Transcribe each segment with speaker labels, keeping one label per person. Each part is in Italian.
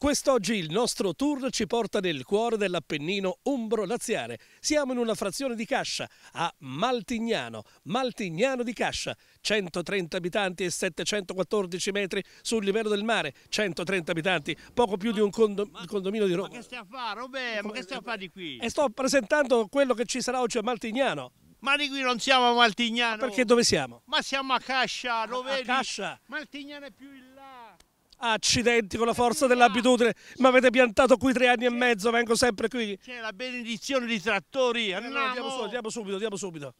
Speaker 1: Quest'oggi il nostro tour ci porta nel cuore dell'Appennino Umbro-Laziale. Siamo in una frazione di Cascia, a Maltignano, Maltignano di Cascia. 130 abitanti e 714 metri sul livello del mare, 130 abitanti, poco più di un condo condominio di Roma. Ma che stiamo a fare, Roberto? Ma che stiamo a fare di qui? E sto presentando quello che ci sarà oggi a Maltignano. Ma di qui non siamo a Maltignano. Ma perché dove siamo?
Speaker 2: Ma siamo a Cascia, lo a, vedi?
Speaker 1: A Cascia.
Speaker 3: Maltignano è più il
Speaker 1: Accidenti con la forza dell'abitudine, mi avete piantato qui tre anni e mezzo, vengo sempre qui.
Speaker 3: C'è la benedizione dei
Speaker 1: trattori, eh, andiamo, andiamo subito, andiamo subito. Andiamo subito.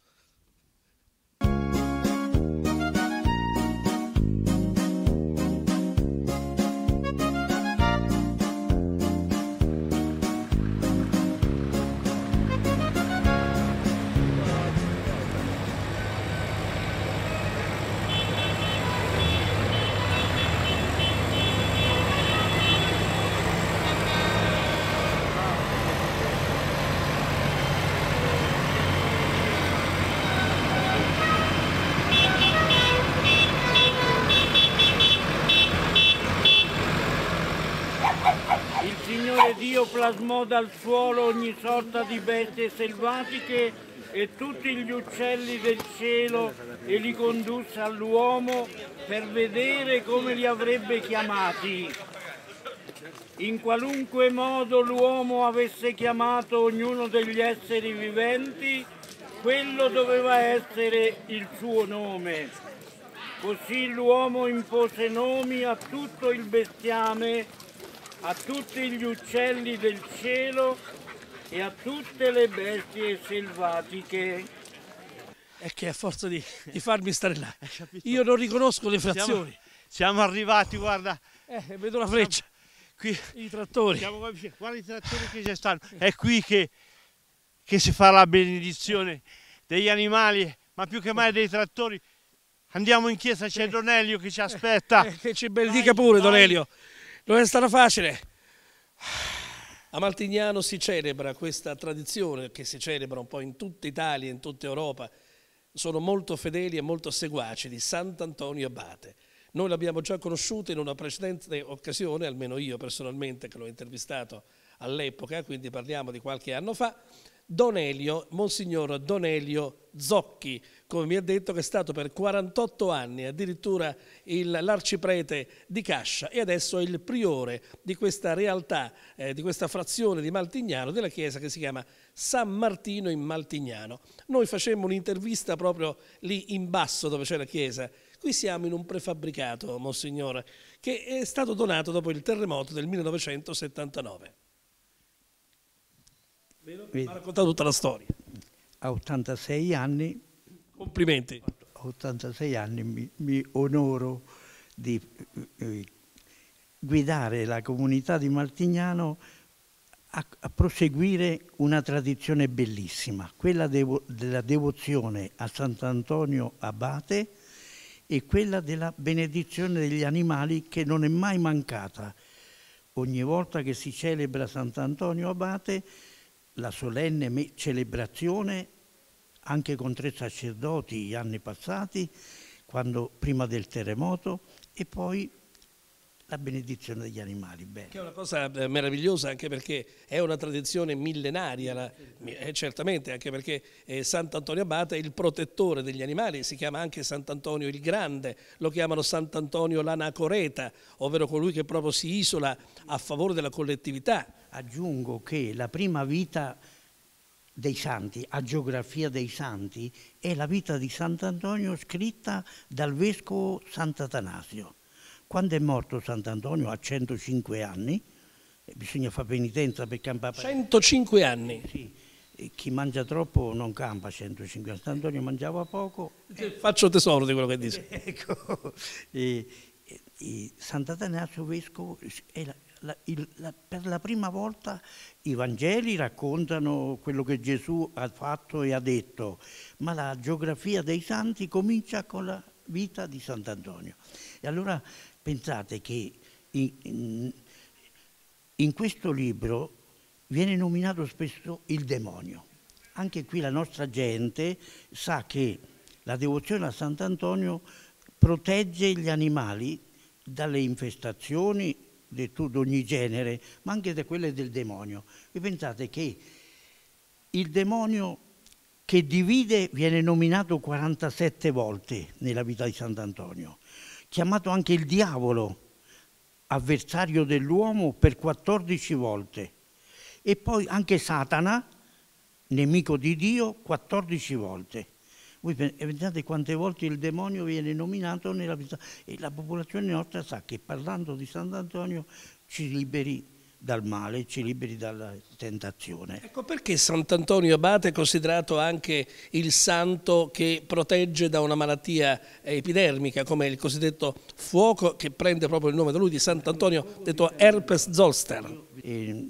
Speaker 2: plasmò dal suolo ogni sorta di bestie selvatiche e tutti gli uccelli del cielo e li condusse all'uomo per vedere come li avrebbe chiamati. In qualunque modo l'uomo avesse chiamato ognuno degli esseri viventi, quello doveva essere il suo nome. Così l'uomo impose nomi a tutto il bestiame a tutti gli uccelli del cielo e a tutte le bestie selvatiche.
Speaker 1: È che a forza di, di farmi stare là, io non riconosco le frazioni. Siamo, siamo arrivati, guarda. Eh, vedo la freccia.
Speaker 2: Qui, I trattori. Siamo qua vicino. Guarda i trattori che ci stanno. È qui che, che si fa la benedizione degli animali, ma più che mai dei trattori.
Speaker 1: Andiamo in chiesa, c'è eh. Donelio che ci aspetta. Eh, che ci benedica pure, vai. Donelio. Non è stato facile. A Maltignano si celebra questa tradizione che si celebra un po' in tutta Italia, in tutta Europa. Sono molto fedeli e molto seguaci di Sant'Antonio Abate. Noi l'abbiamo già conosciuto in una precedente occasione, almeno io personalmente che l'ho intervistato all'epoca, quindi parliamo di qualche anno fa, Don Elio, Monsignor Don Elio Zocchi, come mi ha detto, che è stato per 48 anni addirittura l'arciprete di Cascia e adesso è il priore di questa realtà, eh, di questa frazione di Maltignano, della chiesa che si chiama San Martino in Maltignano. Noi facemmo un'intervista proprio lì in basso dove c'è la chiesa, Qui siamo in un prefabbricato, Monsignore, che è stato donato dopo il terremoto del 1979.
Speaker 2: Vero? Ha raccontato tutta la storia. A 86 anni Complimenti. A 86 anni mi, mi onoro di eh, guidare la comunità di Martignano a, a proseguire una tradizione bellissima, quella devo, della devozione a Sant'Antonio Abate e quella della benedizione degli animali che non è mai mancata. Ogni volta che si celebra Sant'Antonio Abate, la solenne celebrazione anche con tre sacerdoti gli anni passati, quando, prima del terremoto, e poi la benedizione degli animali. Bene.
Speaker 1: Che è una cosa eh, meravigliosa anche perché è una tradizione millenaria, la, eh, certamente anche perché eh, Sant'Antonio Abate è il protettore degli animali, si chiama anche Sant'Antonio il Grande, lo chiamano Sant'Antonio l'Anacoreta, ovvero colui che proprio si isola
Speaker 2: a favore della collettività. Aggiungo che la prima vita dei santi, a geografia dei santi, è la vita di Sant'Antonio scritta dal vescovo Sant'Atanasio. Quando è morto Sant'Antonio a 105 anni, eh, bisogna fare penitenza per campare. 105 anni? Sì, chi mangia troppo non campa 105 anni. Sant'Antonio mangiava poco. E... Faccio tesoro di quello che dice. Ecco, e, e, Sant'Atanasio vescovo è la, la, il, la, per la prima volta i Vangeli raccontano quello che Gesù ha fatto e ha detto, ma la geografia dei santi comincia con la vita di Sant'Antonio. E allora pensate che in, in, in questo libro viene nominato spesso il demonio. Anche qui la nostra gente sa che la devozione a Sant'Antonio protegge gli animali dalle infestazioni di tutto ogni genere, ma anche di quelle del demonio. E pensate che il demonio che divide viene nominato 47 volte nella vita di Sant'Antonio, chiamato anche il diavolo, avversario dell'uomo per 14 volte, e poi anche Satana, nemico di Dio, 14 volte. Voi pensate quante volte il demonio viene nominato nella vita e la popolazione nostra sa che parlando di Sant'Antonio ci liberi dal male, ci liberi dalla tentazione. Ecco
Speaker 1: perché Sant'Antonio Abate è considerato anche il santo che protegge da una malattia eh, epidermica, come il cosiddetto fuoco che prende proprio il nome da lui, di Sant'Antonio, detto
Speaker 2: Herpes Zolster. E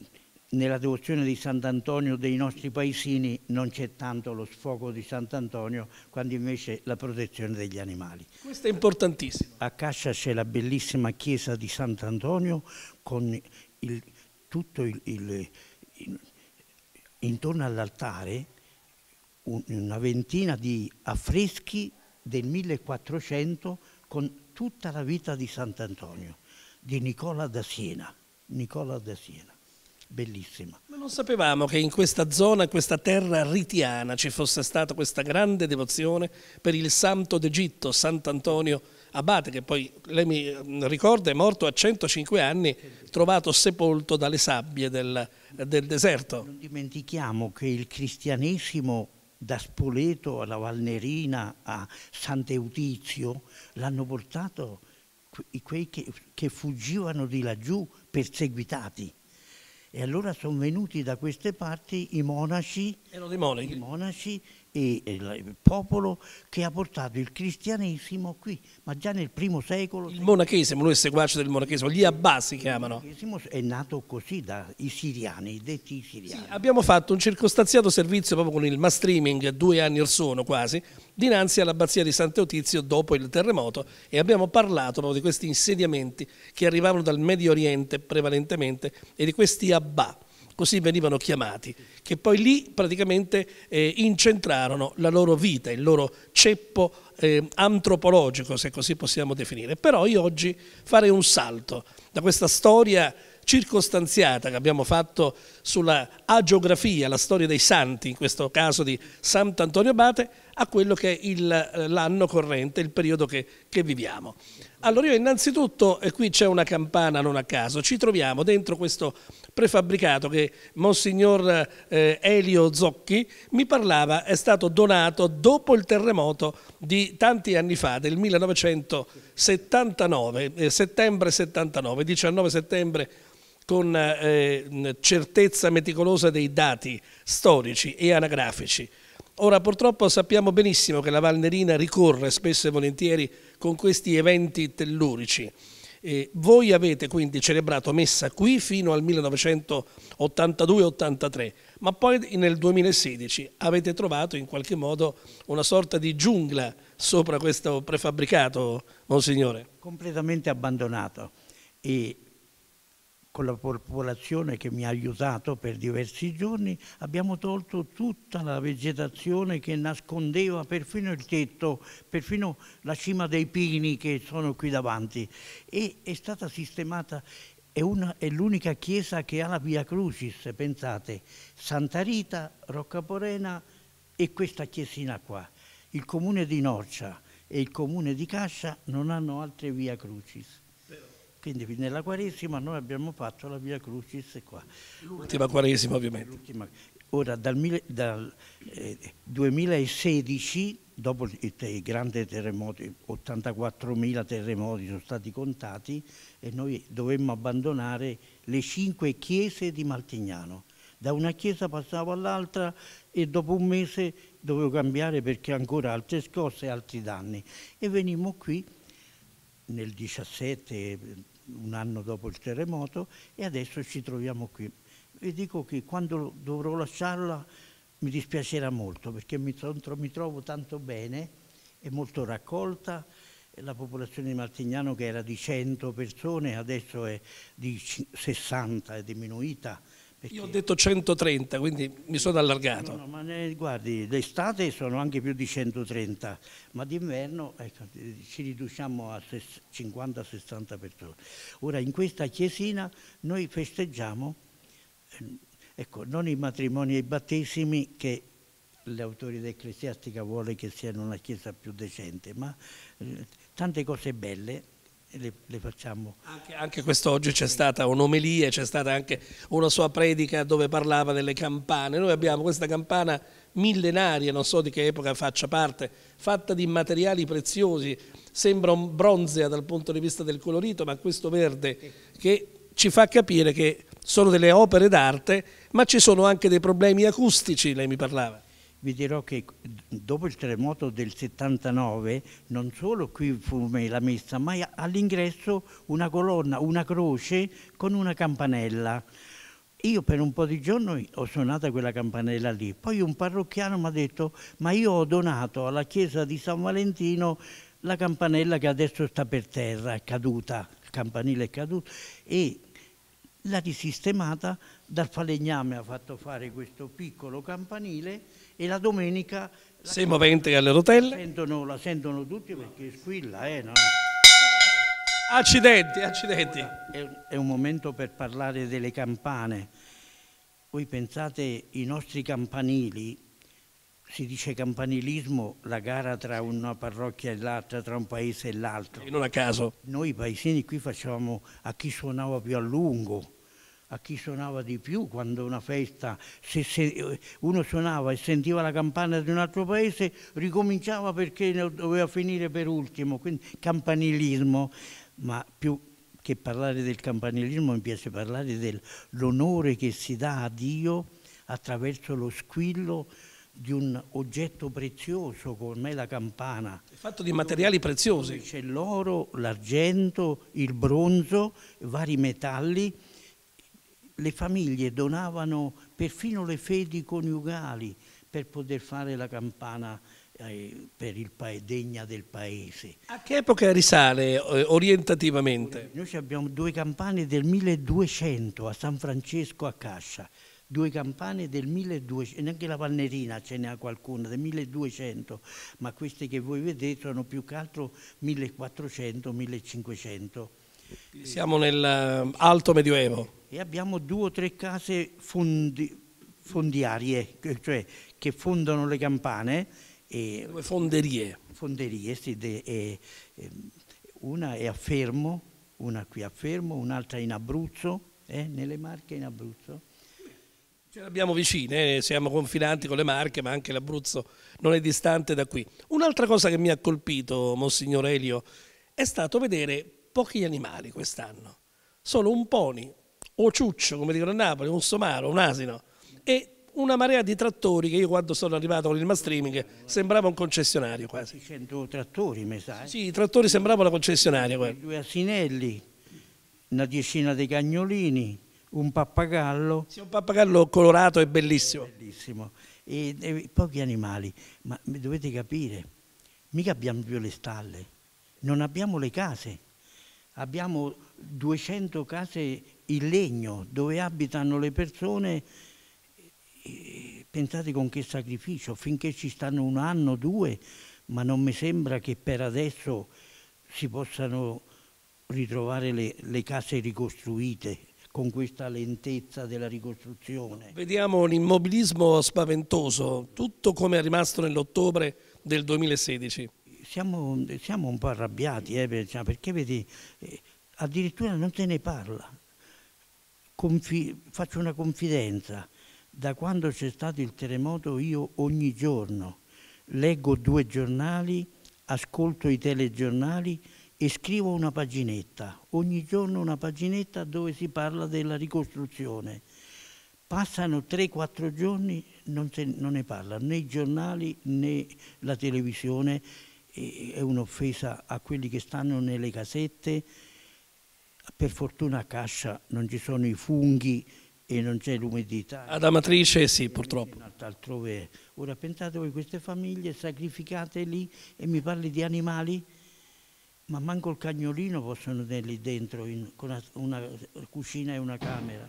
Speaker 2: nella devozione di Sant'Antonio dei nostri paesini non c'è tanto lo sfogo di Sant'Antonio quanto invece la protezione degli animali. Questo è importantissimo. A Cascia c'è la bellissima chiesa di Sant'Antonio con il, tutto il, il, il intorno all'altare una ventina di affreschi del 1400 con tutta la vita di Sant'Antonio, di Nicola da Siena. Nicola da Siena bellissima. Ma
Speaker 1: non sapevamo che in questa zona, in questa terra ritiana, ci fosse stata questa grande devozione per il santo d'Egitto, Sant'Antonio Abate, che poi lei mi mm, ricorda è morto a 105 anni,
Speaker 2: trovato sepolto dalle sabbie del, del deserto. Non dimentichiamo che il cristianesimo da Spoleto alla Valnerina a Sant'Eutizio l'hanno portato quei che, che fuggivano di laggiù perseguitati e allora sono venuti da queste parti i monaci, i monaci e il popolo che ha portato il cristianesimo qui, ma già nel primo secolo. Il
Speaker 1: monachesimo, lui è seguace del monachesimo, gli abbasi chiamano. Il monachesimo
Speaker 2: è nato così dai siriani, i detti siriani.
Speaker 1: Sì, abbiamo fatto un circostanziato servizio proprio con il mass streaming due anni or sono quasi, dinanzi all'abbazia di Sant'Eutizio dopo il terremoto e abbiamo parlato proprio di questi insediamenti che arrivavano dal Medio Oriente prevalentemente e di questi abbà così venivano chiamati, che poi lì praticamente eh, incentrarono la loro vita, il loro ceppo eh, antropologico, se così possiamo definire. Però io oggi farei un salto da questa storia circostanziata che abbiamo fatto sulla agiografia, la storia dei santi, in questo caso di Sant'Antonio Abate, a quello che è eh, l'anno corrente, il periodo che, che viviamo. Allora io innanzitutto, e eh, qui c'è una campana non a caso, ci troviamo dentro questo prefabbricato che Monsignor eh, Elio Zocchi mi parlava è stato donato dopo il terremoto di tanti anni fa, del 1979, eh, settembre 79, 19 settembre con eh, certezza meticolosa dei dati storici e anagrafici. Ora purtroppo sappiamo benissimo che la Valnerina ricorre spesso e volentieri con questi eventi tellurici. E voi avete quindi celebrato messa qui fino al 1982-83, ma poi nel 2016 avete trovato in qualche modo una sorta di giungla sopra questo
Speaker 2: prefabbricato, Monsignore? Completamente abbandonato e con la popolazione che mi ha aiutato per diversi giorni, abbiamo tolto tutta la vegetazione che nascondeva perfino il tetto, perfino la cima dei pini che sono qui davanti e è stata sistemata è, l'unica chiesa che ha la Via Crucis, pensate, Santa Rita, Roccaporena e questa chiesina qua. Il comune di Norcia e il comune di Cascia non hanno altre Via Crucis. Quindi nella Quaresima noi abbiamo fatto la Via Crucis qua. L'ultima Quaresima ovviamente. L'ultima. Ora dal, dal eh, 2016, dopo il, il grande terremoto, 84.000 terremoti sono stati contati e noi dovemmo abbandonare le cinque chiese di Maltignano. Da una chiesa passavo all'altra e dopo un mese dovevo cambiare perché ancora altre scosse e altri danni. E venimmo qui nel 17, un anno dopo il terremoto, e adesso ci troviamo qui. Vi dico che quando dovrò lasciarla mi dispiacerà molto perché mi, mi trovo tanto bene, è molto raccolta, la popolazione di Martignano che era di 100 persone adesso è di 60, è diminuita, perché... Io ho detto 130, quindi mi sono allargato. No, no, ma ne, guardi, d'estate sono anche più di 130, ma d'inverno ecco, ci riduciamo a 50-60 persone. Ora in questa chiesina noi festeggiamo ehm, ecco, non i matrimoni e i battesimi che l'autore dell'ecclesiastica vuole che siano una chiesa più decente, ma eh, tante cose belle le, le, facciamo.
Speaker 1: Anche, anche quest'oggi c'è stata un'omelia, c'è stata anche una sua predica dove parlava delle campane. Noi abbiamo questa campana millenaria, non so di che epoca faccia parte, fatta di materiali preziosi, sembra un bronzea dal punto di vista del colorito, ma questo verde che ci fa capire che sono delle opere d'arte, ma ci sono anche dei problemi acustici, lei mi parlava
Speaker 2: vi dirò che dopo il terremoto del 79 non solo qui fu la messa, ma all'ingresso una colonna, una croce con una campanella. Io per un po' di giorni ho suonato quella campanella lì, poi un parrocchiano mi ha detto ma io ho donato alla chiesa di San Valentino la campanella che adesso sta per terra, è caduta, il campanile è caduto e l'ha risistemata, dal falegname ha fatto fare questo piccolo campanile e la domenica... La Siamo venti alle rotelle. La sentono, la sentono tutti perché squilla, eh, no? Accidenti, accidenti. È, è un momento per parlare delle campane. Voi pensate i nostri campanili, si dice campanilismo, la gara tra una parrocchia e l'altra, tra un paese e l'altro. Non a caso. Noi paesini qui facevamo a chi suonava più a lungo a chi suonava di più quando una festa, se, se, uno suonava e sentiva la campana di un altro paese, ricominciava perché doveva finire per ultimo, quindi campanilismo, ma più che parlare del campanilismo mi piace parlare dell'onore che si dà a Dio attraverso lo squillo di un oggetto prezioso come la campana. È fatto di materiali preziosi. C'è l'oro, l'argento, il bronzo, vari metalli le famiglie donavano perfino le fedi coniugali per poter fare la campana eh, per il paese, degna del paese. A
Speaker 1: che epoca risale eh, orientativamente?
Speaker 2: Noi abbiamo due campane del 1200 a San Francesco a Cascia, due campane del 1200, neanche la pannerina ce n'è qualcuna, del 1200, ma queste che voi vedete sono più che altro 1400-1500. Siamo nell'alto eh, medioevo. E abbiamo due o tre case fondi, fondiarie, cioè che fondano le campane. E, due fonderie. Fonderie, sì. De, e, e, una è a Fermo, una qui a Fermo, un'altra in Abruzzo, eh, nelle Marche in Abruzzo.
Speaker 1: Ce l'abbiamo vicine, siamo confinanti con le Marche, ma anche l'Abruzzo non è distante da qui. Un'altra cosa che mi ha colpito, Monsignor Elio, è stato vedere pochi animali quest'anno, solo un pony, o ciuccio, come dicono a Napoli, un somaro, un asino, e una marea di trattori che io quando sono arrivato con il streaming sembrava un concessionario quasi. 100 trattori, mi sa. Eh? Sì, i trattori
Speaker 2: sembravano una concessionaria. Due asinelli, una decina di cagnolini, un pappagallo. Sì, un pappagallo colorato e bellissimo. È bellissimo. E, e, pochi animali, ma dovete capire, mica abbiamo più le stalle, non abbiamo le case abbiamo 200 case in legno dove abitano le persone, pensate con che sacrificio, finché ci stanno un anno, due, ma non mi sembra che per adesso si possano ritrovare le, le case ricostruite con questa lentezza della ricostruzione. Vediamo un immobilismo spaventoso,
Speaker 1: tutto come è rimasto nell'ottobre del 2016
Speaker 2: siamo, siamo, un po' arrabbiati, eh, cioè, perché vedi, eh, addirittura non se ne parla. Confi faccio una confidenza, da quando c'è stato il terremoto io ogni giorno leggo due giornali, ascolto i telegiornali e scrivo una paginetta, ogni giorno una paginetta dove si parla della ricostruzione. Passano 3-4 giorni, non, se, non, ne parla né i giornali né la televisione è un'offesa a quelli che stanno nelle casette. Per fortuna a Cascia non ci sono i funghi e non c'è l'umidità. Ad Amatrice sì, purtroppo. Altrove. Ora pensate voi queste famiglie sacrificate lì e mi parli di animali? Ma manco il cagnolino possono tenerli dentro in, con una, una cucina e una camera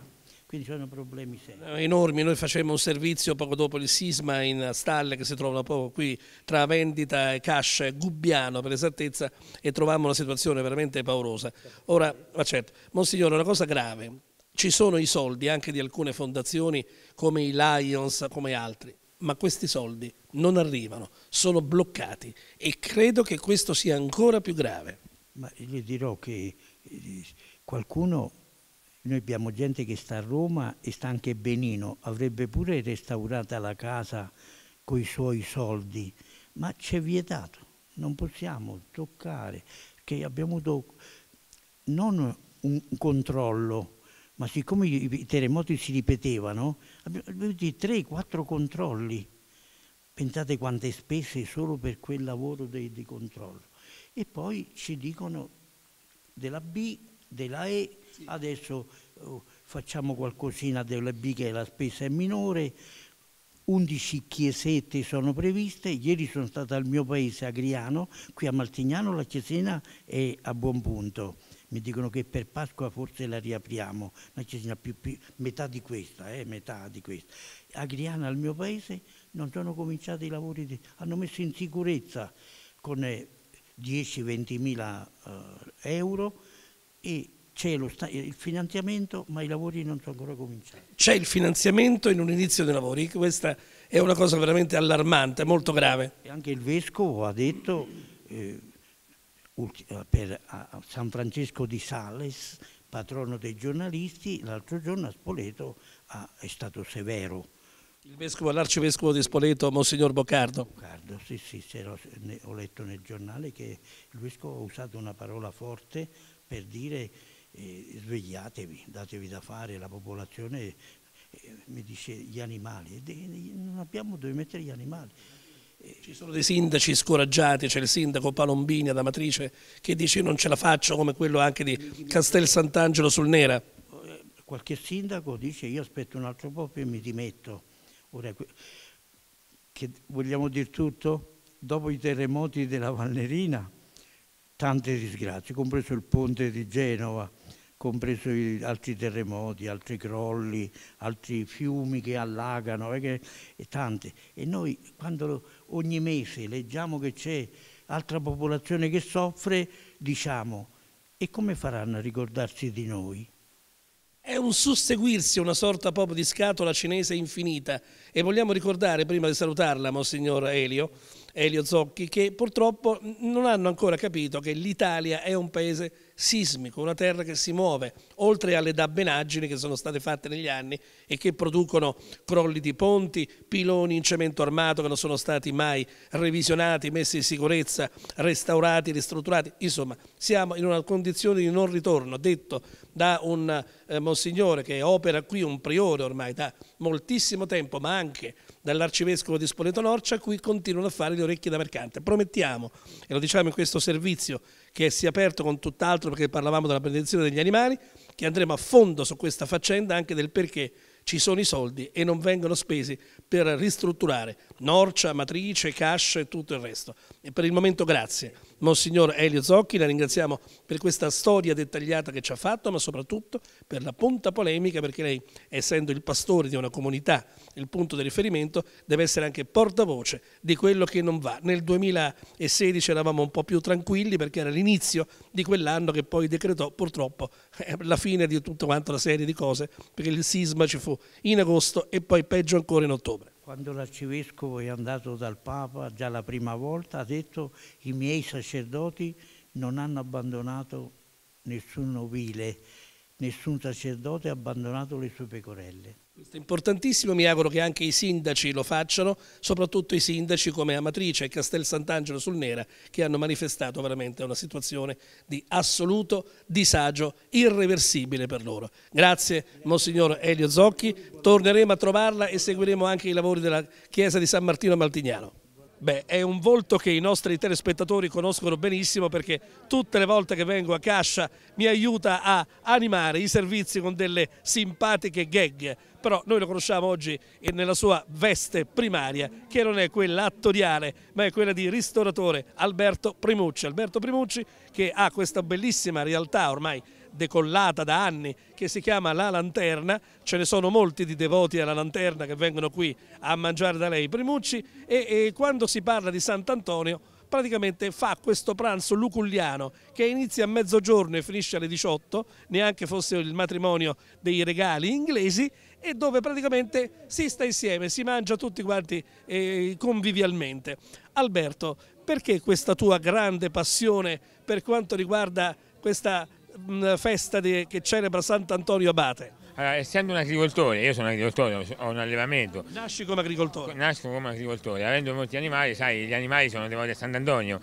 Speaker 2: quindi sono problemi seri.
Speaker 1: Eh, enormi, noi facevamo un servizio poco dopo il sisma in stalle che si trovano proprio qui tra Vendita e Cascia, Gubbiano per esattezza, e trovammo una situazione veramente paurosa. Ora, ma certo, Monsignore, una cosa grave, ci sono i soldi anche di alcune fondazioni come i Lions, come altri, ma questi soldi non arrivano, sono bloccati e credo che questo sia ancora più
Speaker 2: grave. Ma gli dirò che eh, qualcuno noi abbiamo gente che sta a Roma e sta anche benino, avrebbe pure restaurata la casa con i suoi soldi, ma ci è vietato, non possiamo toccare, perché abbiamo avuto non un controllo, ma siccome i terremoti si ripetevano, abbiamo avuto 3-4 controlli. Pensate quante spese solo per quel lavoro di, di controllo. E poi ci dicono della B, della E, Adesso oh, facciamo qualcosina delle B la spesa è minore, 11 chiesette sono previste, ieri sono stata al mio paese Agriano, qui a Maltignano la chiesina è a buon punto, mi dicono che per Pasqua forse la riapriamo, una chiesina più, più metà di questa, eh, metà di questa. Agriano al mio paese non sono cominciati i lavori, di, hanno messo in sicurezza con 10-20 eh, mila eh, euro e c'è il finanziamento ma i lavori non sono ancora cominciati.
Speaker 1: C'è il finanziamento in un inizio dei lavori, questa è una cosa veramente allarmante, molto grave.
Speaker 2: E anche il Vescovo ha detto eh, eh per San Francesco di Sales, patrono dei giornalisti, l'altro giorno a Spoleto ha, è stato severo.
Speaker 1: Il vescovo, l'arcivescovo di Spoleto, Monsignor Boccardo.
Speaker 2: Boccardo, sì, sì, ho letto nel giornale che il vescovo ha usato una parola forte per dire eh, svegliatevi, datevi da fare, la popolazione eh, mi dice gli animali, non abbiamo dove mettere gli animali.
Speaker 1: Eh, Ci sono dei sindaci scoraggiati, c'è il sindaco Palombini ad Amatrice che dice io non ce la faccio come quello anche di Castel Sant'Angelo sul Nera. Eh,
Speaker 2: qualche sindaco dice io aspetto un altro po' e mi dimetto. Ora, vogliamo dire tutto? Dopo i terremoti della Vallerina tante disgrazie, compreso il ponte di Genova, compreso altri terremoti, altri crolli, altri fiumi che allagano e, eh, che, e tanti. E noi quando ogni mese leggiamo che c'è altra popolazione che soffre, diciamo, e come faranno a ricordarsi di noi? È un
Speaker 1: susseguirsi, una sorta proprio di scatola cinese infinita. E vogliamo ricordare, prima di salutarla, Monsignor Elio, Elio Zocchi, che purtroppo non hanno ancora capito che l'Italia è un paese sismico, una terra che si muove, oltre alle dabbenaggini che sono state fatte negli anni e che producono crolli di ponti, piloni in cemento armato che non sono stati mai revisionati, messi in sicurezza, restaurati, ristrutturati. Insomma, siamo in una condizione di non ritorno, detto da un eh, monsignore che opera qui, un priore ormai da moltissimo tempo, ma anche dall'arcivescovo di Spoleto Norcia, a cui continuano a fare le orecchie da mercante. Promettiamo, e lo diciamo in questo servizio che si è aperto con tutt'altro perché parlavamo della benedizione degli animali, che andremo a fondo su questa faccenda anche del perché ci sono i soldi e non vengono spesi per ristrutturare Norcia, Matrice, Cash e tutto il resto. E per il momento grazie. Monsignor Elio Zocchi, la ringraziamo per questa storia dettagliata che ci ha fatto, ma soprattutto per la punta polemica, perché lei, essendo il pastore di una comunità, il punto di riferimento, deve essere anche portavoce di quello che non va. Nel 2016 eravamo un po' più tranquilli perché era l'inizio di quell'anno che poi decretò purtroppo eh, la fine di tutta una serie di cose,
Speaker 2: perché il sisma ci fu in agosto e poi peggio ancora in ottobre quando l'arcivescovo è andato dal Papa già la prima volta, ha detto i miei sacerdoti non hanno abbandonato nessun nobile, nessun sacerdote ha abbandonato le sue pecorelle.
Speaker 1: Questo è importantissimo, mi auguro che anche i sindaci lo facciano, soprattutto i sindaci come Amatrice e Castel Sant'Angelo sul Nera, che hanno manifestato veramente una situazione di assoluto disagio irreversibile per loro. Grazie Monsignor Elio Zocchi, torneremo a trovarla e seguiremo anche i lavori della Chiesa di San Martino Maltignano. Beh, è un volto che i nostri telespettatori conoscono benissimo perché tutte le volte che vengo a Cascia mi aiuta a animare i servizi con delle simpatiche gag. Però noi lo conosciamo oggi nella sua veste primaria, che non è quella attoriale, ma è quella di ristoratore Alberto Primucci. Alberto Primucci che ha questa bellissima realtà ormai decollata da anni che si chiama La Lanterna, ce ne sono molti di devoti alla Lanterna che vengono qui a mangiare da lei i Primucci e, e quando si parla di Sant'Antonio praticamente fa questo pranzo luculliano che inizia a mezzogiorno e finisce alle 18, neanche fosse il matrimonio dei regali inglesi e dove praticamente si sta insieme, si mangia tutti quanti eh, convivialmente. Alberto, perché questa tua grande passione per quanto riguarda questa festa di, che celebra Sant'Antonio Abate?
Speaker 3: Allora, essendo un agricoltore, io sono agricoltore, ho un allevamento. Nasci come agricoltore? Nasco come agricoltore, avendo molti animali, sai, gli animali sono devoti a Sant'Antonio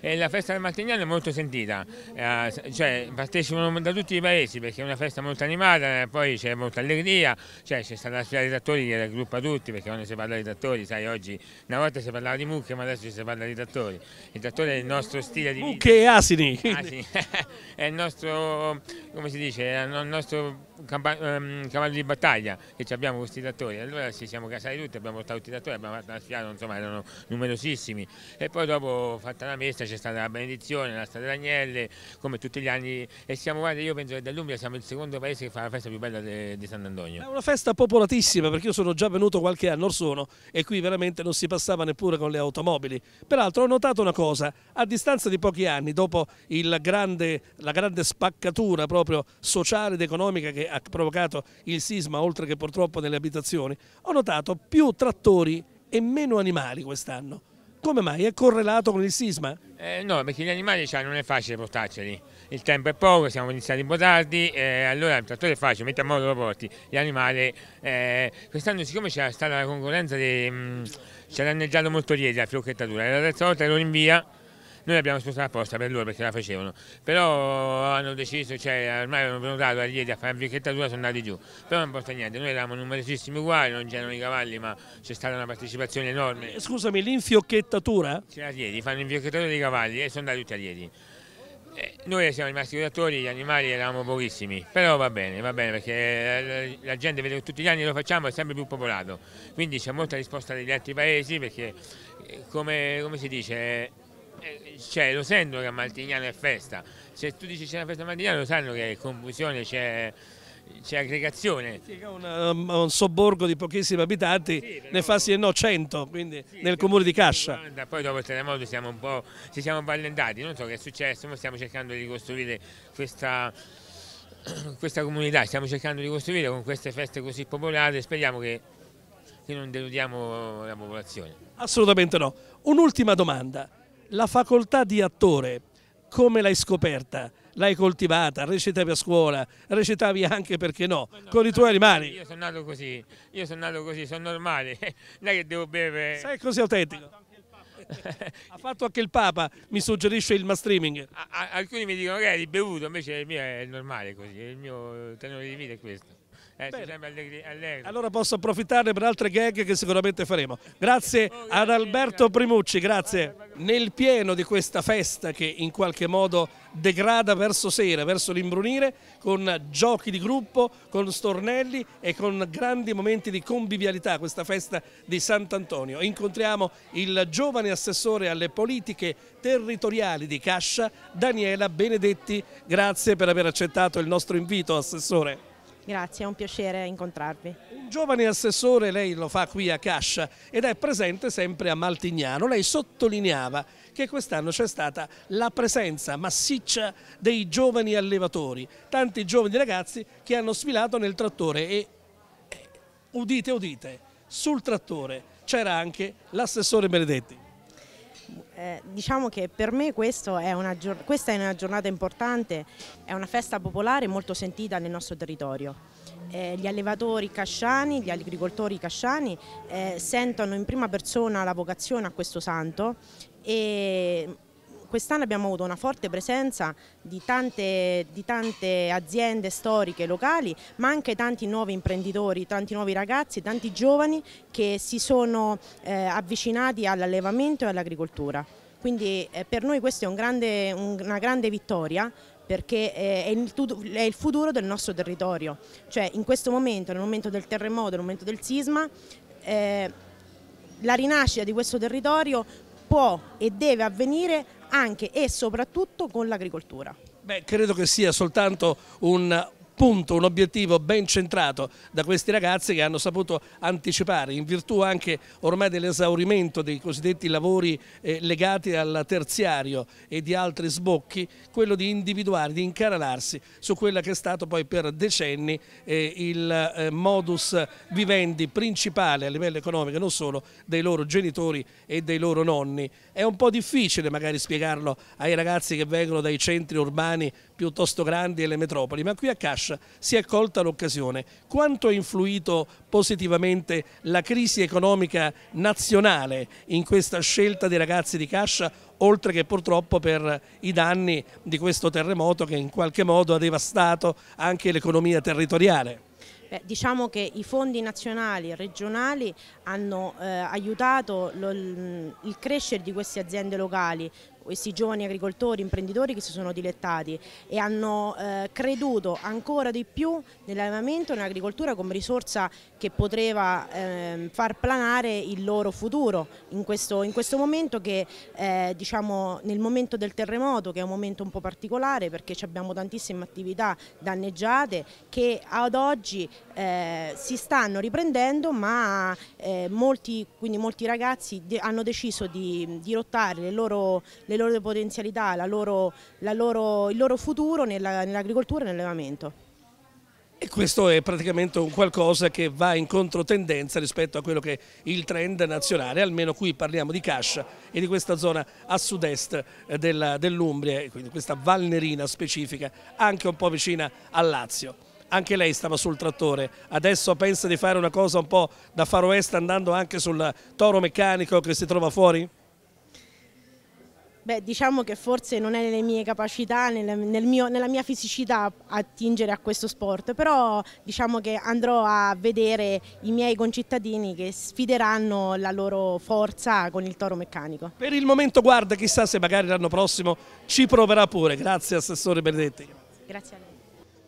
Speaker 3: e la festa del Martignano è molto sentita, eh, cioè, partecipano da tutti i paesi perché è una festa molto animata, eh, poi c'è molta allegria, cioè, c'è cioè, stata la sfida dei trattori che raggruppa tutti perché quando si parla di trattori, sai oggi una volta si parlava di mucche ma adesso si parla di trattori, il trattore è il nostro stile di vita. Mucche e asini! asini. è il nostro, come si dice, è il nostro Ehm, cavalli di battaglia che abbiamo questi datori, allora ci siamo casati tutti, abbiamo portato tutti i datori, abbiamo fatto una sfilata, insomma erano numerosissimi e poi dopo fatta la messa c'è stata la benedizione, la strada dell'agnelle, come tutti gli anni e siamo, guarda, io penso che dall'Umbria siamo il secondo paese che fa la festa più bella di Sant'Antonio. È una
Speaker 1: festa popolatissima perché io sono già venuto qualche anno or sono e qui veramente non si passava neppure con le automobili. Peraltro ho notato una cosa, a distanza di pochi anni, dopo grande, la grande spaccatura proprio sociale ed economica che ha provocato il sisma oltre che purtroppo nelle abitazioni, ho notato più trattori e meno animali quest'anno. Come mai? È correlato con il sisma?
Speaker 3: Eh, no, perché gli animali cioè, non è facile portarceli. Il tempo è poco, siamo iniziati un po' tardi, eh, allora il trattore è facile, metti a modo lo porti. Gli animali, eh, quest'anno siccome c'era stata la concorrenza, mm, ci ha danneggiato molto ieri la fiocchettatura, era la terza volta che lo rinvia noi abbiamo spostato apposta per loro perché la facevano, però hanno deciso, cioè ormai erano prenotato a ieri a fare e sono andati giù, però non importa niente, noi eravamo numerosissimi uguali, non c'erano i cavalli ma c'è stata una partecipazione enorme. Eh,
Speaker 1: scusami, l'infiocchettatura?
Speaker 3: C'era a Rieti, fanno l'infiocchettatura dei cavalli e sono andati tutti a ieri. Eh, noi siamo rimasti curatori, gli animali eravamo pochissimi, però va bene, va bene perché la, eh, la gente vede che tutti gli anni lo facciamo è sempre più popolato, quindi c'è molta risposta degli altri paesi perché come, come si dice eh, cioè, lo sanno che a Martignano è festa, se tu dici c'è una festa a Martignano lo sanno che è confusione, c'è aggregazione. Sì,
Speaker 1: un, um, un, sobborgo di pochissimi abitanti sì, ne fa sì e no 100, quindi
Speaker 3: sì, nel comune di Cascia. poi dopo il terremoto siamo un po', ci siamo ballentati, non so che è successo, ma stiamo cercando di costruire questa, questa comunità, stiamo cercando di costruire con queste feste così popolari speriamo che che non deludiamo la popolazione.
Speaker 1: Assolutamente no. Un'ultima domanda la facoltà di attore, come l'hai scoperta? L'hai coltivata, recitavi a scuola, recitavi anche perché no, no con i tuoi animali. Io
Speaker 3: sono nato così, io sono nato così, sono normale, non è che devo bere. Sei così
Speaker 1: autentico. ha fatto anche il Papa, mi suggerisce il streaming.
Speaker 3: alcuni mi dicono che hai bevuto, invece il mio è normale così, il mio tenore di vita è questo. Eh, allegri, allegri.
Speaker 1: Allora posso approfittarne per altre gag che sicuramente faremo. Grazie oh, ad Alberto Primucci, grazie. Nel pieno di questa festa che in qualche modo degrada verso sera, verso l'imbrunire, con giochi di gruppo, con stornelli e con grandi momenti di convivialità, questa festa di Sant'Antonio. Incontriamo il giovane assessore alle politiche territoriali di Cascia, Daniela Benedetti. Grazie per aver accettato il nostro invito, assessore.
Speaker 4: Grazie, è un piacere incontrarvi. Un
Speaker 1: giovane assessore, lei lo fa qui a Cascia ed è presente sempre a Maltignano. Lei sottolineava che quest'anno c'è stata la presenza massiccia dei giovani allevatori, tanti giovani ragazzi che hanno sfilato nel trattore e, eh, udite, udite, sul trattore c'era anche l'assessore Benedetti.
Speaker 4: Eh, diciamo che per me è una, questa è una giornata importante, è una festa popolare molto sentita nel nostro territorio. Eh, gli allevatori casciani, gli agricoltori casciani eh, sentono in prima persona la vocazione a questo santo e quest'anno abbiamo avuto una forte presenza di tante, di tante, aziende storiche locali, ma anche tanti nuovi imprenditori, tanti nuovi ragazzi, tanti giovani che si sono eh, avvicinati all'allevamento e all'agricoltura. Quindi eh, per noi questa è un grande, un, una grande vittoria perché eh, è il, futuro del nostro territorio. Cioè in questo momento, nel momento del terremoto, nel momento del sisma, eh, la rinascita di questo territorio può e deve avvenire anche e soprattutto con l'agricoltura.
Speaker 1: Beh, credo che sia soltanto un appunto un obiettivo ben centrato da questi ragazzi che hanno saputo anticipare in virtù anche ormai dell'esaurimento dei cosiddetti lavori eh, legati al terziario e di altri sbocchi, quello di individuare, di incanalarsi su quella che è stato poi per decenni eh, il eh, modus vivendi principale a livello economico, non solo dei loro genitori e dei loro nonni. È un po' difficile magari spiegarlo ai ragazzi che vengono dai centri urbani piuttosto grandi e le metropoli, ma qui a Cascia si è colta l'occasione. Quanto ha influito positivamente la crisi economica nazionale in questa scelta dei ragazzi di Cascia, oltre che purtroppo per i danni di questo terremoto che in qualche modo ha devastato anche l'economia territoriale?
Speaker 4: Beh, diciamo che i fondi nazionali e regionali hanno eh, aiutato lo, il crescere di queste aziende locali questi giovani agricoltori, imprenditori che si sono dilettati e hanno eh, creduto ancora di più nell'allevamento e nell'agricoltura come risorsa che poteva eh, far planare il loro futuro in questo, in questo momento che eh, diciamo nel momento del terremoto che è un momento un po' particolare perché abbiamo tantissime attività danneggiate che ad oggi eh, si stanno riprendendo ma eh, molti, molti, ragazzi hanno deciso di dirottare le loro, le loro potenzialità, la loro, la loro, il loro futuro nell'agricoltura e nell'allevamento.
Speaker 1: E questo è praticamente un qualcosa che va in controtendenza rispetto a quello che è il trend nazionale, almeno qui parliamo di Cascia e di questa zona a sud-est eh, dell'Umbria, quindi questa valnerina specifica, anche un po' vicina al Lazio. Anche lei stava sul trattore, adesso pensa di fare una cosa un po' da far west andando anche sul toro meccanico che si trova fuori?
Speaker 4: Beh, diciamo che forse non è nelle mie capacità, nel, nel mio, nella mia fisicità attingere a questo sport, però diciamo che andrò a vedere i miei concittadini che sfideranno la loro forza con il toro meccanico.
Speaker 1: Per il momento guarda, chissà se magari l'anno prossimo ci proverà pure. Grazie Assessore Benedetti. Grazie a lei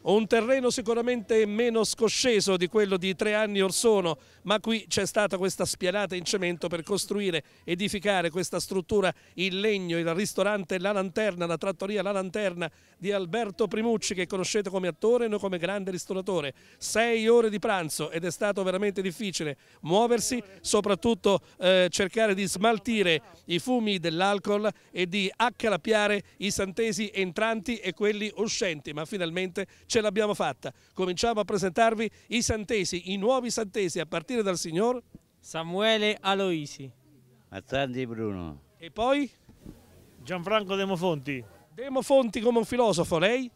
Speaker 1: un terreno sicuramente meno scosceso di quello di tre anni or sono, ma qui c'è stata questa spianata in cemento per costruire, edificare questa struttura in legno, il ristorante La Lanterna, la trattoria La Lanterna di Alberto Primucci che conoscete come attore e noi come grande ristoratore. Sei ore di pranzo ed è stato veramente difficile muoversi, soprattutto eh, cercare di smaltire i fumi dell'alcol e di accalappiare i santesi entranti e quelli uscenti, ma finalmente ce l'abbiamo fatta. Cominciamo a presentarvi i santesi, i nuovi santesi, a partire dal signor Samuele Aloisi.
Speaker 2: Mazzanti Bruno.
Speaker 1: E poi? Gianfranco Demofonti. Demofonti come un filosofo, lei?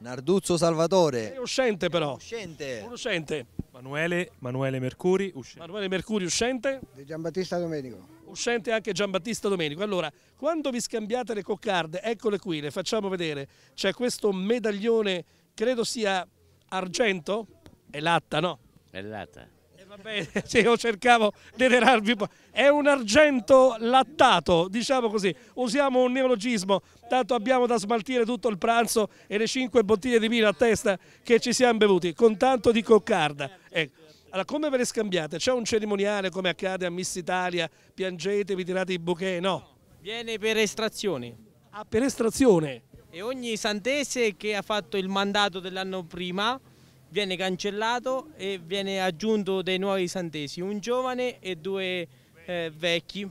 Speaker 1: Narduzzo Salvatore. È uscente però. Uscente. uscente. Manuele, Manuele, Mercuri, uscente. Manuele Mercuri, uscente. Di Giambattista Domenico. Uscente anche Giambattista Domenico. Allora, quando vi scambiate le coccarde, eccole qui, le facciamo vedere. C'è questo medaglione credo sia argento, e latta no? È latta. E eh, vabbè, cioè io cercavo di erarvi un po'. È un argento lattato, diciamo così, usiamo un neologismo, tanto abbiamo da smaltire tutto il pranzo e le cinque bottiglie di vino a testa che ci siamo bevuti, con tanto di coccarda. Ecco. Allora, come ve le scambiate? C'è un cerimoniale come accade a Miss Italia? Piangete, vi tirate i bouquet? No. Viene per estrazione. Ah, per estrazione? E
Speaker 2: ogni santese che ha fatto il mandato dell'anno prima viene cancellato e viene aggiunto dei nuovi santesi, un giovane e due eh, vecchi,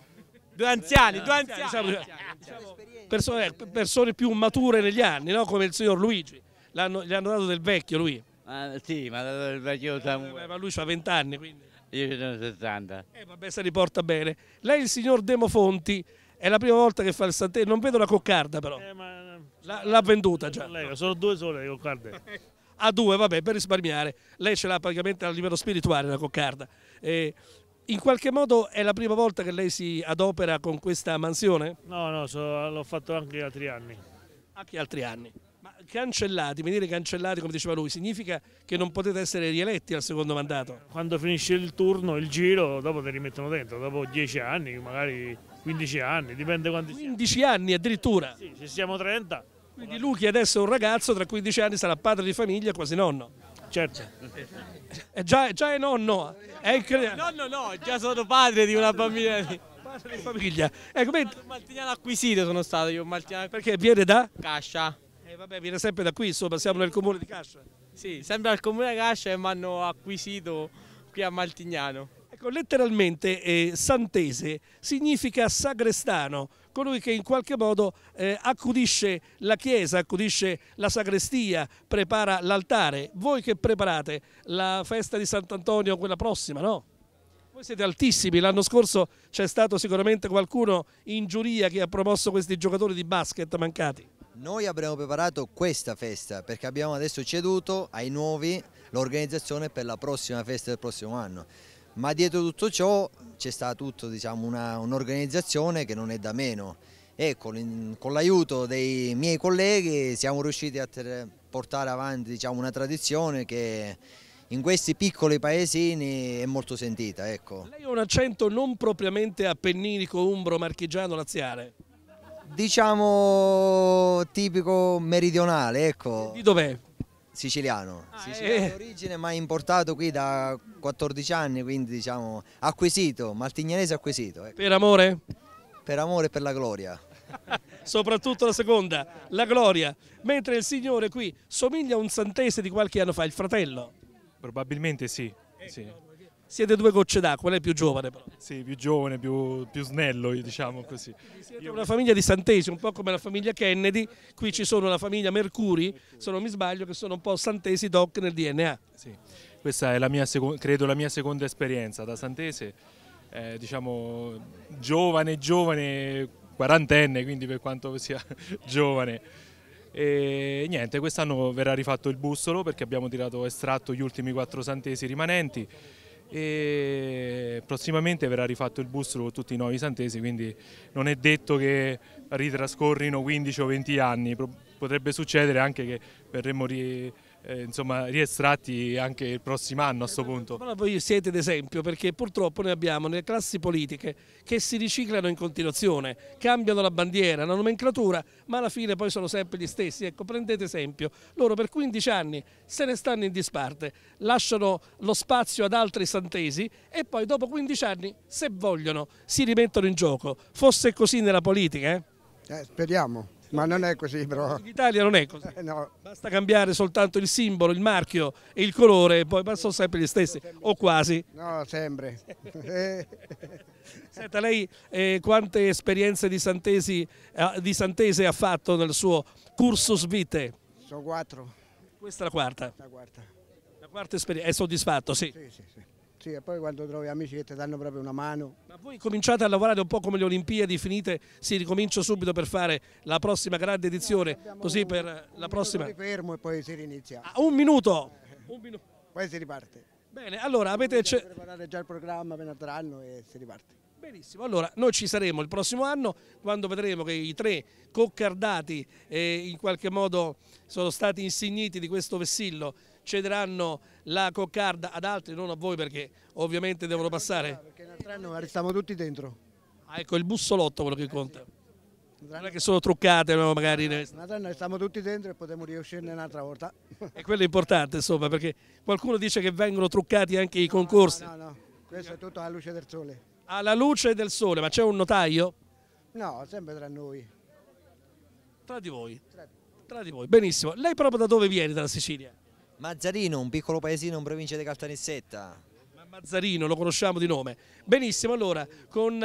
Speaker 1: due anziani, due anziani, diciamo, eh, diciamo, diciamo, persone, eh, persone, più mature negli anni, no? come il signor Luigi, gli hanno dato del vecchio lui. Ma, sì, ma del eh, Ma lui ha 20 anni quindi. Io sono 60. Eh, vabbè, se li porta bene. Lei il signor Demofonti, è la prima volta che fa il santese, non vedo la coccarda però. Eh, ma L'ha venduta già. Lei, sono due sole le coccarde. A due, vabbè, per risparmiare. Lei ce l'ha praticamente a livello spirituale la coccarda. E in qualche modo è la prima volta che lei si adopera con questa mansione? No, no, so, l'ho fatto anche altri anni. Anche altri anni. Ma cancellati, venire cancellati, come diceva lui, significa che non potete essere rieletti al secondo mandato? Quando finisce il turno, il giro, dopo ti rimettono dentro, dopo dieci anni magari 15 anni, dipende quanti 15 siamo. anni addirittura? Sì, ci siamo 30. Quindi Luchi adesso è un ragazzo, tra 15 anni sarà padre di famiglia, quasi nonno. Certo. È eh, già, già è nonno. È incredibile. Nonno no, già sono padre di una bambina. Padre di famiglia. Ecco, beh... Un maltignano acquisito sono stato io, un maltignano... Perché viene da? Cascia. Eh vabbè, viene sempre da qui, insomma, siamo nel comune di Cascia. Sì, sempre al comune di Cascia e mi hanno
Speaker 3: acquisito qui a Maltignano.
Speaker 1: Ecco, letteralmente eh, santese significa sagrestano, colui che in qualche modo eh, accudisce la chiesa, accudisce la sagrestia, prepara l'altare. Voi che preparate la festa di Sant'Antonio, quella prossima, no? Voi siete altissimi, l'anno scorso c'è stato sicuramente qualcuno in giuria che ha promosso questi giocatori di basket mancati.
Speaker 5: Noi abbiamo preparato questa festa perché abbiamo adesso ceduto ai nuovi l'organizzazione per la prossima festa del prossimo anno ma dietro tutto ciò c'è stata tutta diciamo, un'organizzazione un che non è da meno e ecco, con, l'aiuto dei miei colleghi siamo riusciti a portare avanti diciamo, una tradizione che in questi piccoli paesini è molto sentita. Ecco. Lei
Speaker 1: ha un accento non propriamente appenninico, umbro, marchigiano, laziale?
Speaker 5: Diciamo tipico meridionale, ecco. Di dov'è? Siciliano, ah, eh. siciliano eh. origine ma importato qui da 14 anni, quindi diciamo acquisito, martignanese acquisito. Ecco. Per amore? Per amore e per la gloria.
Speaker 1: Soprattutto la seconda, la gloria. Mentre il signore qui somiglia a un santese di qualche anno fa, il fratello. Probabilmente sì. Ecco. sì. Siete due gocce d'acqua, lei è più giovane però. Sì, più giovane, più, più snello, diciamo così. Siete una famiglia di santesi, un po' come la famiglia Kennedy, qui ci sono la famiglia Mercuri, se non mi sbaglio, che sono un po' santesi doc nel DNA. Sì, questa è la mia, credo la mia seconda esperienza da santese, eh, diciamo giovane, giovane, quarantenne, quindi per quanto sia giovane. E niente, quest'anno verrà rifatto il bussolo perché abbiamo tirato estratto gli ultimi quattro santesi rimanenti e prossimamente verrà rifatto il busto con tutti i nuovi santesi, quindi non è detto che ritrascorrino 15 o 20 anni, potrebbe succedere anche che verremo ri eh, insomma, riestratti anche il prossimo anno
Speaker 4: a questo eh, punto. Ma
Speaker 1: voi siete d'esempio perché purtroppo noi abbiamo nelle classi politiche che si riciclano in continuazione, cambiano la bandiera, la nomenclatura, ma alla fine poi sono sempre gli stessi. Ecco, prendete esempio, loro per 15 anni se ne stanno in disparte, lasciano lo spazio ad altri santesi e poi dopo 15 anni, se vogliono, si rimettono in gioco. Fosse così nella politica, eh?
Speaker 5: Eh, speriamo. Ma non è così però. In
Speaker 1: Italia non è così. Eh, no. Basta cambiare soltanto il simbolo, il marchio e il colore poi sono sempre gli stessi, o quasi.
Speaker 5: No, sempre. Senta, lei
Speaker 1: eh, quante esperienze di, Santesi, eh, di Santese ha fatto nel suo cursus vitae?
Speaker 5: Sono quattro. Questa è la quarta? La quarta. La quarta
Speaker 1: esperienza, è soddisfatto, sì.
Speaker 5: sì, sì, sì sì, e poi quando trovi amici che ti danno proprio una mano. Ma voi
Speaker 1: cominciate a lavorare un po' come le Olimpiadi finite, si ricomincia subito per fare la prossima grande edizione, no, così per la un prossima... Un
Speaker 5: fermo e poi si rinizia. Ah, un minuto! Eh, un minuto. Poi si riparte. Bene, allora avete... Preparare già il programma ve ne andranno e si riparte. Benissimo, allora noi
Speaker 1: ci saremo il prossimo anno quando vedremo che i tre coccardati eh, in qualche modo sono stati insigniti di questo vessillo cederanno la coccarda ad altri, non a voi perché ovviamente devono passare. Perché in
Speaker 5: altri anno restiamo tutti dentro.
Speaker 1: Ah, ecco, il bussolotto quello che conta. Non è che sono truccate no, magari. Noi
Speaker 5: restiamo tutti dentro e potremo riuscirne un'altra volta. E
Speaker 1: quello è importante insomma perché qualcuno dice che vengono truccati anche i concorsi. No,
Speaker 5: no, no, questo è tutto alla luce del sole.
Speaker 1: Alla luce del sole, ma c'è un
Speaker 5: notaio? No, sempre tra noi. Tra di voi? Tra di voi, benissimo. Lei proprio da dove viene dalla Sicilia? Mazzarino, un piccolo paesino in provincia di
Speaker 1: Caltanissetta. Mazzarino, lo conosciamo di nome. Benissimo, allora con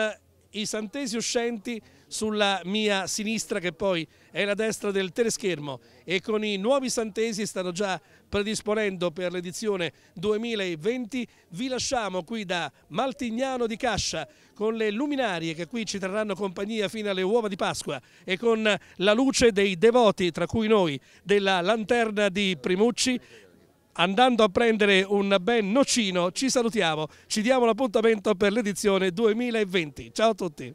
Speaker 1: i santesi uscenti sulla mia sinistra che poi è la destra del teleschermo e con i nuovi santesi stanno già predisponendo per l'edizione 2020. Vi lasciamo qui da Maltignano di Cascia con le luminarie che qui ci terranno compagnia fino alle uova di Pasqua e con la luce dei devoti, tra cui noi, della lanterna di Primucci andando a prendere un bel nocino ci salutiamo, ci diamo l'appuntamento per l'edizione 2020. Ciao a tutti!